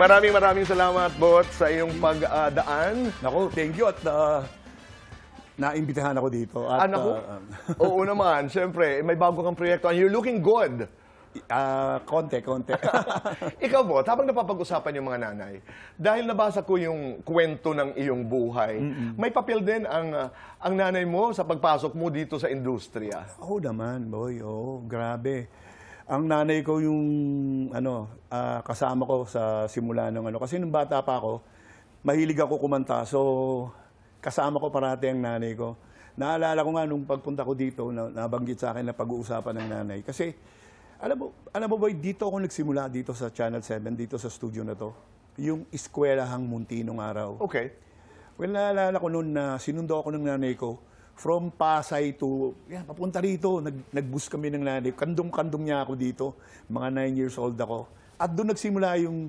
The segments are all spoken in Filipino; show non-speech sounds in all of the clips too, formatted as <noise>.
Maraming maraming salamat, Bot, sa iyong pagdaan. Uh, Naku, thank you at uh, naimbitahan ako dito. At, ah, naku? Uh, um, <laughs> oo naman, syempre, May bago kang proyekto and you're looking good. Uh, konti, konti. <laughs> Ikaw Bot, habang napapag-usapan yung mga nanay, dahil nabasa ko yung kwento ng iyong buhay, Mm-mm. may papel din ang, ang nanay mo sa pagpasok mo dito sa industriya. Oo oh, naman, boy. Oo, oh, grabe. Ang nanay ko yung ano, ah, kasama ko sa simula ng ano. Kasi nung bata pa ako, mahilig ako kumanta. So, kasama ko parati ang nanay ko. Naalala ko nga nung pagpunta ko dito, na, nabanggit sa akin na pag-uusapan ng nanay. Kasi, alam mo, alam mo ba, dito ako nagsimula dito sa Channel 7, dito sa studio na to. Yung eskwelahang munti nung araw. Okay. Well, naalala ko noon na sinundo ako ng nanay ko from Pasay to, yan, papunta rito. Nag, nagbus kami ng nanay. Kandong-kandong niya ako dito. Mga 9 years old ako. At doon nagsimula yung,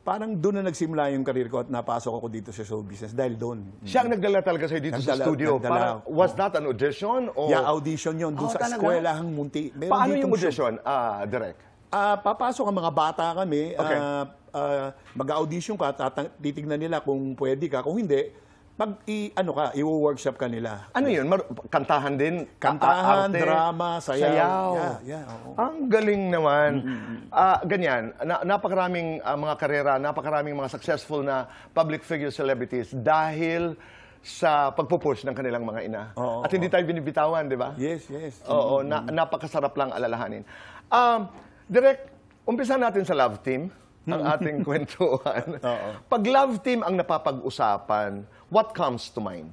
parang doon na nagsimula yung career ko at napasok ako dito sa show business dahil doon. Siya ang nagdala talaga sa'yo dito nagdala, sa studio. Nagdala, Para, was that an audition? Or... Yeah, audition yon Doon oh, sa talaga? eskwelahang munti. Meron Paano yung audition, ah, uh, Direk? Uh, ah, papasok ang mga bata kami. Okay. Uh, uh, mag-audition ka, titignan nila kung pwede ka. Kung hindi, pag i ano ka, i-workshop ka nila. Ano yun? Mar- kantahan din? Kantahan, arte, drama, sayaw. sayaw. Yeah, yeah, Ang galing naman. Mm, mm, mm. Ah, Uh, ganyan, na- napakaraming uh, mga karera, napakaraming mga successful na public figure celebrities dahil sa pagpo pagpupush ng kanilang mga ina. Oo, At hindi tayo binibitawan, di ba? Yes, yes. Oo, na- napakasarap lang alalahanin. Um, direct, umpisa natin sa love team ang mm. ating kwentuhan. <laughs> Oo. Pag love team ang napapag-usapan, what comes to mind?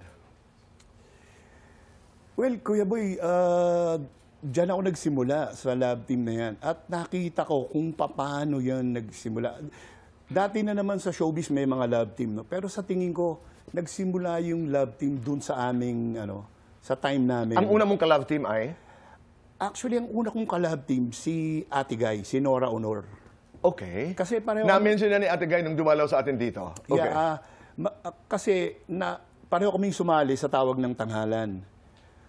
Well, Kuya Boy, uh, dyan ako nagsimula sa love team na yan. At nakita ko kung paano yan nagsimula. Dati na naman sa showbiz may mga love team, no? pero sa tingin ko, nagsimula yung love team dun sa aming, ano, sa time namin. Ang una mong ka-love team ay? Actually, ang una kong ka-love team, si Ate Guy, si Nora Honor. Okay. Kasi pareho... Na-mention na ni Ate Guy nung dumalaw sa atin dito. Okay. Yeah, uh, ma- uh, kasi na, pareho kaming sumali sa tawag ng tanghalan.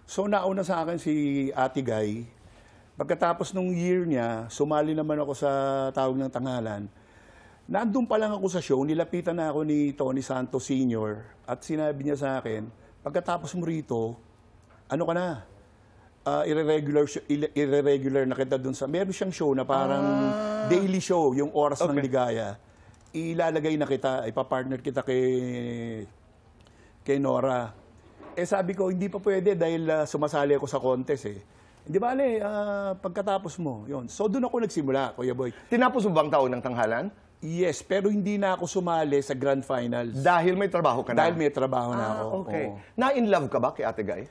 So nauna sa akin si Ate Guy. Pagkatapos nung year niya, sumali naman ako sa tawag ng tanghalan. Naandun pa lang ako sa show, nilapitan na ako ni Tony Santos Sr. at sinabi niya sa akin, pagkatapos mo rito, ano ka na? uh, irregular irregular na kita dun sa meron siyang show na parang ah. daily show yung oras okay. ng ligaya ilalagay na kita ipa-partner kita kay kay Nora eh sabi ko hindi pa pwede dahil uh, sumasali ako sa contest eh hindi ba, Ale, uh, pagkatapos mo, yon So, doon ako nagsimula, Kuya Boy. Tinapos mo bang taon ng tanghalan? Yes, pero hindi na ako sumali sa grand finals. Dahil may trabaho ka na? Dahil may trabaho ah, na ako. Okay. Na-in love ka ba kay Ate Guy?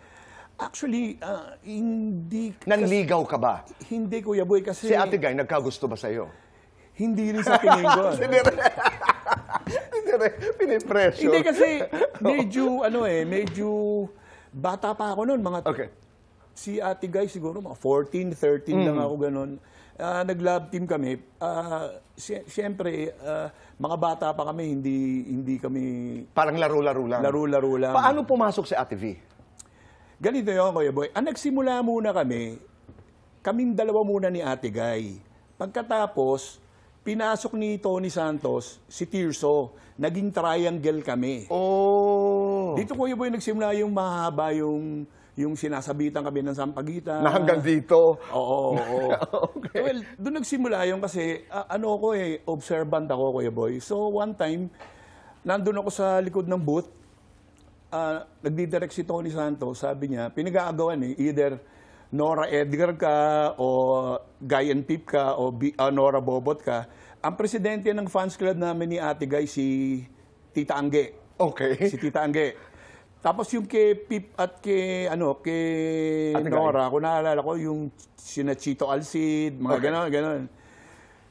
Actually, uh, hindi... Nanligaw ka ba? Hindi, Kuya Boy, kasi... Si Ate Guy, nagkagusto ba sa'yo? Hindi rin sa tingin ko. Pinipresyo. Hindi kasi medyo, ano eh, medyo bata pa ako noon. Mga okay. Si Ate Guy siguro mga 14, 13 mm. lang hmm. ako ganun. Uh, nag-love team kami. Uh, si- siyempre, uh, mga bata pa kami, hindi hindi kami... Parang laro-laro lang. Laro-laro lang. Paano pumasok si Ate V? Ganito yun, Kuya Boy. Ang ah, nagsimula muna kami, kaming dalawa muna ni Ate Guy. Pagkatapos, pinasok ni Tony Santos si Tirso. Naging triangle kami. Oh. Dito Kuya Boy nagsimula yung mahaba yung yung sinasabitan kami ng sampagitan. Na hanggang dito? Oo. oo. <laughs> okay. Well, doon nagsimula yung kasi, uh, ano ko eh, observant ako, Kuya Boy. So, one time, nandun ako sa likod ng booth, uh, nagdidirect si Tony Santos, sabi niya, pinag-aagawan eh, either Nora Edgar ka o Guy and Pip ka o B, uh, Nora Bobot ka. Ang presidente ng fans club namin ni Ate Guy, si Tita Angge. Okay. Si Tita Angge. Tapos yung kay Pip at kay ano kay Ate Nora, Guy. kung naalala ko yung sina Chito Alcid, mga okay. ganon, ganon.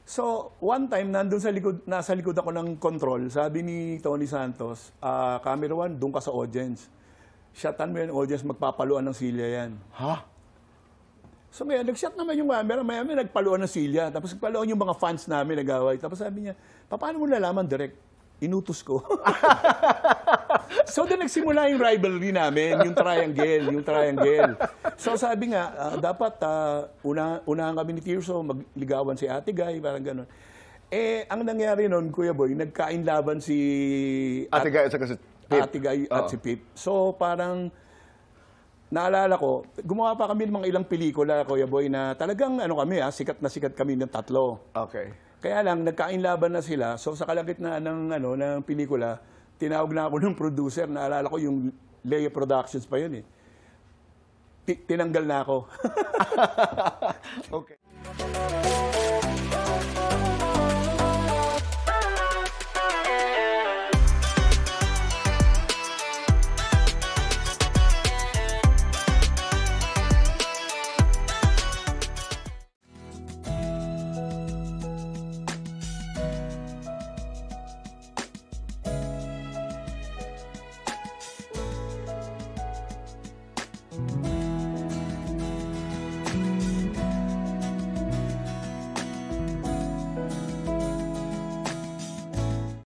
So, one time, nandun sa likod, nasa likod ako ng control, sabi ni Tony Santos, uh, camera one, doon ka sa audience. Shotan mo yan, audience, magpapaluan ng silya yan. Ha? So, may nag-shot naman yung camera, may, may nagpaluan ng silya. Tapos, nagpaluan yung mga fans namin, nag-away. Tapos, sabi niya, paano mo nalaman direct? inutos ko. <laughs> so, doon nagsimula yung rivalry namin, yung triangle, yung triangle. So, sabi nga, uh, dapat uh, una, unahan kami ni Tirso, magligawan si Ate Guy, parang ganun. Eh, ang nangyari noon, Kuya Boy, nagkain laban si... Ate Guy at si Pip. Ate Guy oh. at si Pip. So, parang... Naalala ko, gumawa pa kami ng mga ilang pelikula, Kuya Boy, na talagang ano kami, ha, ah, sikat na sikat kami ng tatlo. Okay. Kaya lang, nagkainlaban na sila. So sa kalagitnaan ng, ano, ng pelikula, tinawag na ako <laughs> ng producer. Naalala ko yung Leia Productions pa yun eh. T tinanggal na ako. <laughs> okay.